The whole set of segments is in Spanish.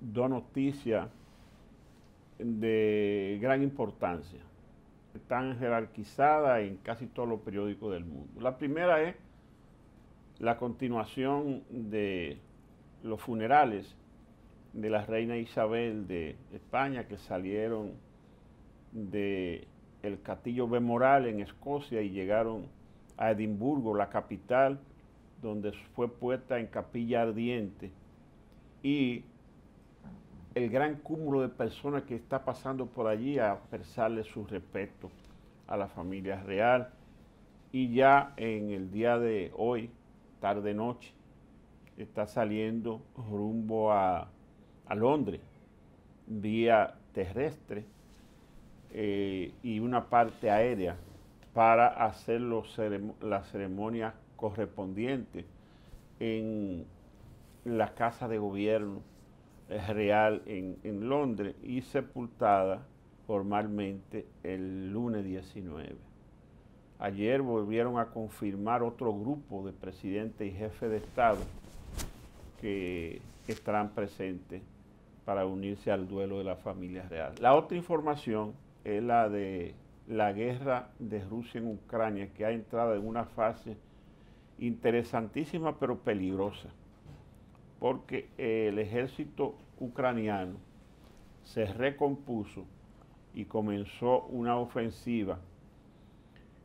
dos noticias de gran importancia. Están jerarquizadas en casi todos los periódicos del mundo. La primera es la continuación de los funerales de la reina Isabel de España que salieron de el castillo Bemoral en Escocia y llegaron a Edimburgo, la capital, donde fue puesta en capilla ardiente y el gran cúmulo de personas que está pasando por allí a expresarle su respeto a la familia real. Y ya en el día de hoy, tarde-noche, está saliendo rumbo a, Londres, vía terrestre eh, y una parte aérea para hacer los ceremonia las ceremonias correspondientes en la Casa de Gobierno real en, Londres y sepultada formalmente el lunes 19. Ayer volvieron a confirmar otro grupo de presidentes y jefes de Estado que estarán presentes para unirse al duelo de la familia real. La otra información es la de la guerra de Rusia en Ucrania, que ha entrado en una fase interesantísima pero peligrosa porque el ejército ucraniano se recompuso y comenzó una ofensiva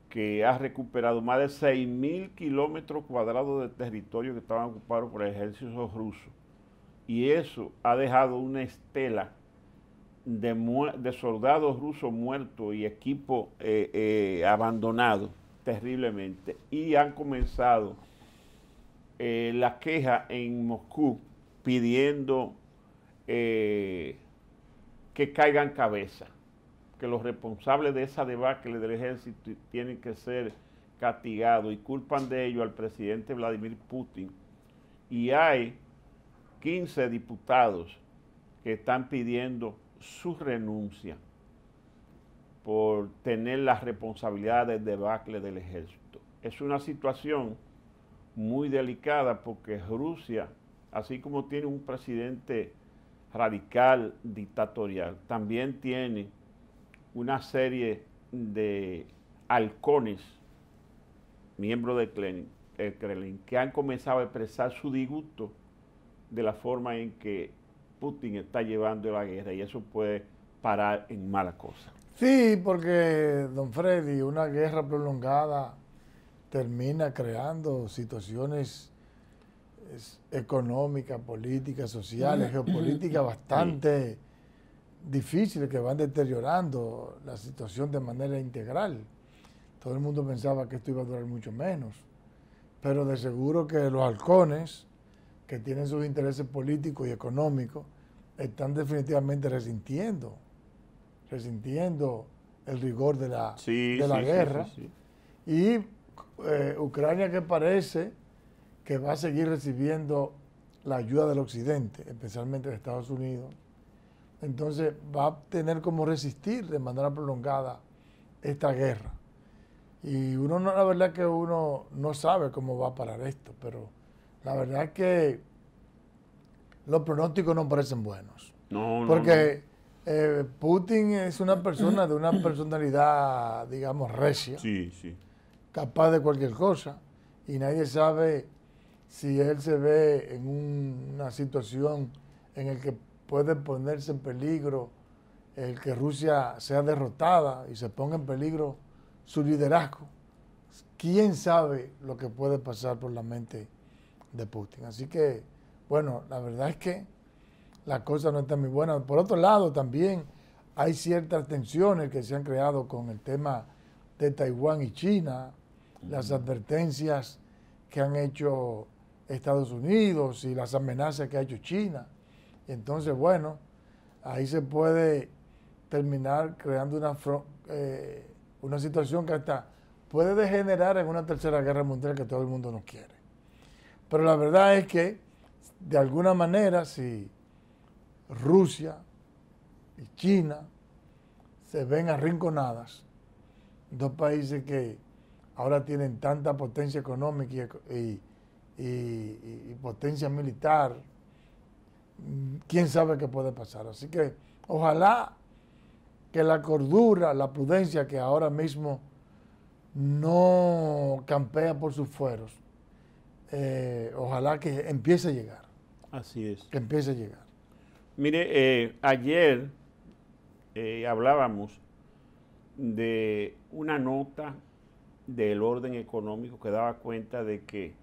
que ha recuperado más de 6.000 kilómetros cuadrados de territorio que estaban ocupados por el ejército ruso. Y eso ha dejado una estela de, soldados rusos muertos y equipo eh, eh, abandonado terriblemente. Y han comenzado eh, la queja en Moscú pidiendo eh, que caigan cabeza, que los responsables de esa debacle del ejército tienen que ser castigados y culpan de ello al presidente Vladimir Putin. Y hay 15 diputados que están pidiendo su renuncia por tener las responsabilidades de debacle del ejército. Es una situación muy delicada porque Rusia, así como tiene un presidente radical, dictatorial, también tiene una serie de halcones, miembros del eh, Kremlin, que han comenzado a expresar su disgusto de la forma en que Putin está llevando la guerra y eso puede parar en mala cosa. Sí, porque, don Freddy, una guerra prolongada termina creando situaciones económicas, políticas, sociales, geopolíticas bastante difíciles que van deteriorando la situación de manera integral. Todo el mundo pensaba que esto iba a durar mucho menos, pero de seguro que los halcones que tienen sus intereses políticos y económicos están definitivamente resintiendo, resintiendo el rigor de la, de la guerra. Sí, y eh, Ucrania que parece que va a seguir recibiendo la ayuda del Occidente, especialmente de Estados Unidos, entonces va a tener como resistir de manera prolongada esta guerra. Y uno, no, la verdad que uno no sabe cómo va a parar esto, pero la verdad que los pronósticos no parecen buenos. Porque eh, Putin es una persona de una personalidad, digamos, recia. Sí, sí capaz de cualquier cosa y nadie sabe si él se ve en una situación en la que puede ponerse en peligro el que Rusia sea derrotada y se ponga en peligro su liderazgo. ¿Quién sabe lo que puede pasar por la mente de Putin? Así que, bueno, la verdad es que la cosa no está muy buena. Por otro lado, también hay ciertas tensiones que se han creado con el tema de Taiwán y China, las advertencias que han hecho Estados Unidos y las amenazas que ha hecho China. Entonces, bueno, ahí se puede terminar creando una, eh, una situación que hasta puede degenerar en una tercera guerra mundial que todo el mundo no quiere. Pero la verdad es que, de alguna manera, si Rusia y China se ven arrinconadas, dos países que ahora tienen tanta potencia económica y, potencia militar, mm, quién sabe qué puede pasar. Así que ojalá que la cordura, la prudencia que ahora mismo no campea por sus fueros, eh, ojalá que empiece a llegar. Así es. Que empiece a llegar. Mire, eh, ayer eh, hablábamos de una nota del orden económico que daba cuenta de que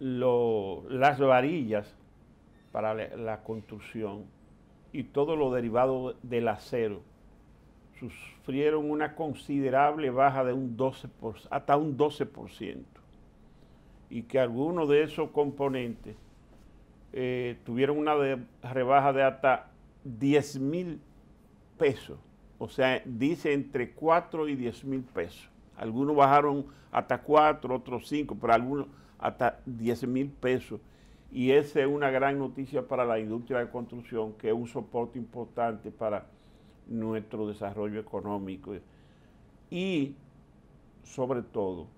las varillas para la, construcción y todo lo derivado del acero sufrieron una considerable baja de un 12%, hasta un 12%, y que algunos de esos componentes eh, tuvieron una rebaja de hasta 10 mil pesos, o sea, dice entre 4 y 10 mil pesos. Algunos bajaron hasta cuatro, otros cinco, pero algunos hasta 10 mil pesos. Y esa es una gran noticia para la industria de construcción, que es un soporte importante para nuestro desarrollo económico. Y sobre todo,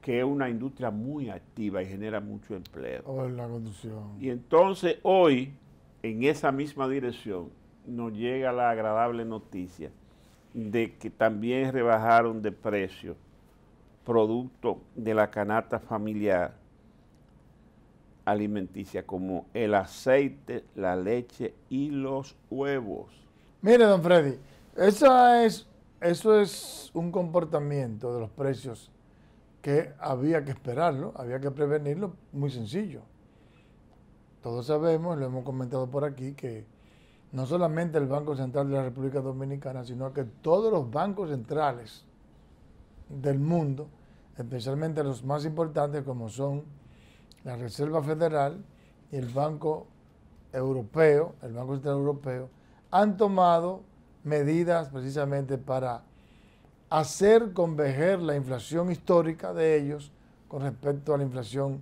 que es una industria muy activa y genera mucho empleo. en oh, la Y entonces hoy, en esa misma dirección, nos llega la agradable noticia de que también rebajaron de precio producto de la canasta familiar alimenticia como el aceite, la leche y los huevos. Mire, don Freddy, es, eso es un comportamiento de los precios que había que esperarlo, había que prevenirlo, muy sencillo. Todos sabemos, lo hemos comentado por aquí, que no solamente el Banco Central de la República Dominicana, sino que todos los bancos centrales del mundo, especialmente los más importantes como son la Reserva Federal y el Banco Europeo, el Banco Central Europeo, han tomado medidas precisamente para hacer converger la inflación histórica de ellos con respecto a la inflación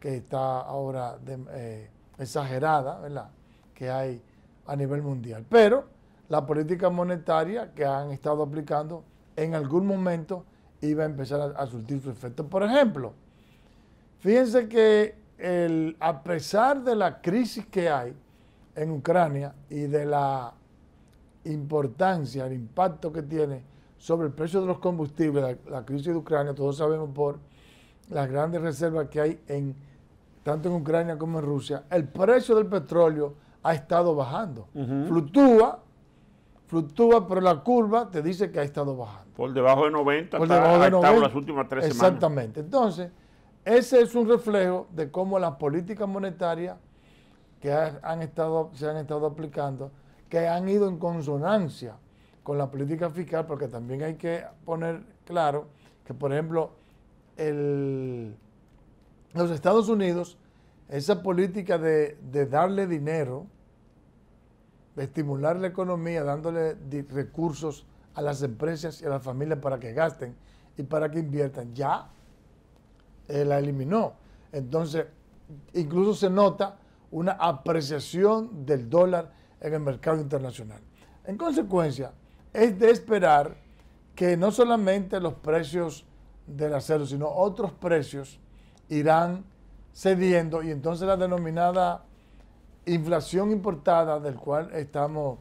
que está ahora eh, exagerada, ¿verdad? Que hay a nivel mundial. Pero la política monetaria que han estado aplicando en algún momento iba a empezar a, surtir su efecto. Por ejemplo, fíjense que el, a pesar de la crisis que hay en Ucrania y de la importancia, el impacto que tiene sobre el precio de los combustibles, la, la crisis de Ucrania, todos sabemos por las grandes reservas que hay en tanto en Ucrania como en Rusia, el precio del petróleo ha estado bajando. Fluctúa, fluctúa, pero la curva te dice que ha estado bajando. Por debajo de 90, Por debajo de 90 las últimas tres exactamente. semanas. Exactamente. Entonces, ese es un reflejo de cómo las políticas monetarias que han estado, se han estado aplicando, que han ido en consonancia con la política fiscal, porque también hay que poner claro que, por ejemplo, el, los Estados Unidos, esa política de, de darle dinero, estimular la economía dándole recursos a las empresas y a las familias para que gasten y para que inviertan. Ya eh, la eliminó. Entonces, incluso se nota una apreciación del dólar en el mercado internacional. En consecuencia, es de esperar que no solamente los precios del acero, sino otros precios irán cediendo y entonces la denominada inflación importada del cual estamos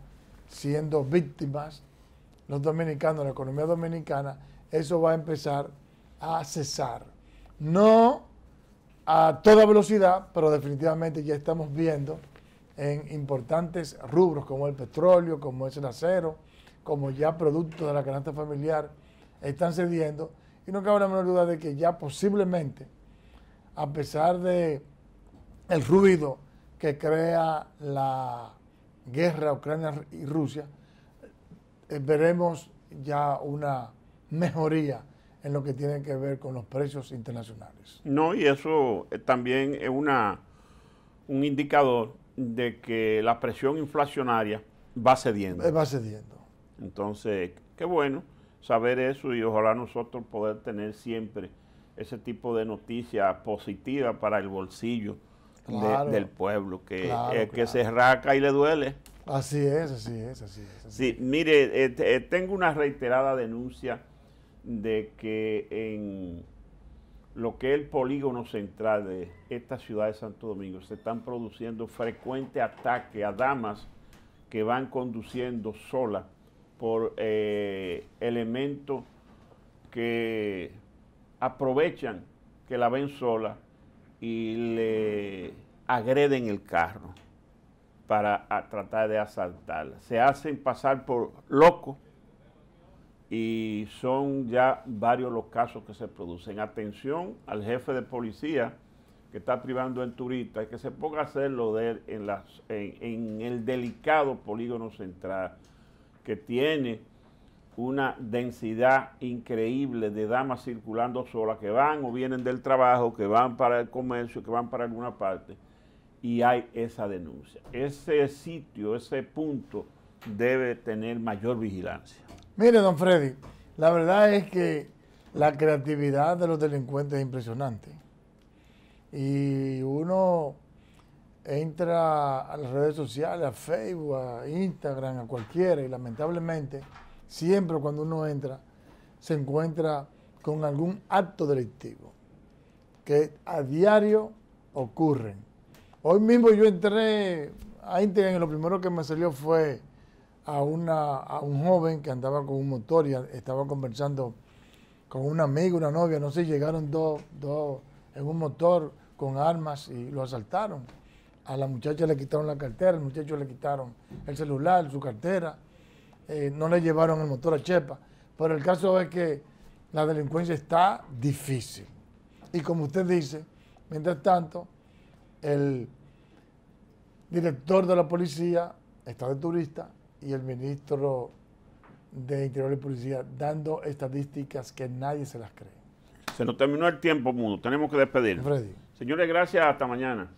siendo víctimas los dominicanos, la economía dominicana, eso va a empezar a cesar. No a toda velocidad, pero definitivamente ya estamos viendo en importantes rubros como el petróleo, como es el acero, como ya productos de la canasta familiar están cediendo. Y no cabe la menor duda de que ya posiblemente, a pesar de el ruido que crea la guerra Ucrania y Rusia, eh, veremos ya una mejoría en lo que tiene que ver con los precios internacionales. No, y eso eh, también es una, un indicador de que la presión inflacionaria va cediendo. Eh, va cediendo. Entonces, qué bueno saber eso y ojalá nosotros poder tener siempre ese tipo de noticias positivas para el bolsillo del pueblo, que, se raca y le duele. Así es, así es, así es. sí, mire, este, eh, tengo una reiterada denuncia de que en lo que es el polígono central de esta ciudad de Santo Domingo se están produciendo frecuentes ataques a damas que van conduciendo sola por eh, elementos que aprovechan que la ven sola y le agreden el carro para tratar de asaltar. Se hacen pasar por loco. y son ya varios los casos que se producen. Atención al jefe de policía que está privando el turista y que se ponga a hacerlo de en el delicado polígono central que tiene una densidad increíble de damas circulando solas que van o vienen del trabajo, que van para el comercio, que van para alguna parte, y hay esa denuncia. Ese sitio, ese punto debe tener mayor vigilancia. Mire, don Freddy, la verdad es que la creatividad de los delincuentes es impresionante. Y uno entra a las redes sociales, a Facebook, a Instagram, a cualquiera, y lamentablemente siempre cuando uno entra, se encuentra con algún acto delictivo que a diario ocurren. Hoy mismo yo entré a Instagram y lo primero que me salió fue a, una, a un joven que andaba con un motor y estaba conversando con un amigo, una novia, no sé, llegaron dos, dos en un motor con armas y lo asaltaron. A la muchacha le quitaron la cartera, al muchacho le quitaron el celular, su cartera. Eh, no le llevaron el motor a Chepa. Pero el caso es que la delincuencia está difícil. Y como usted dice, mientras tanto, el director de la policía está de turista y el ministro de Interior y Policía dando estadísticas que nadie se las cree. Se nos terminó el tiempo, Mudo. Tenemos que despedirnos. Señores, gracias. Hasta mañana.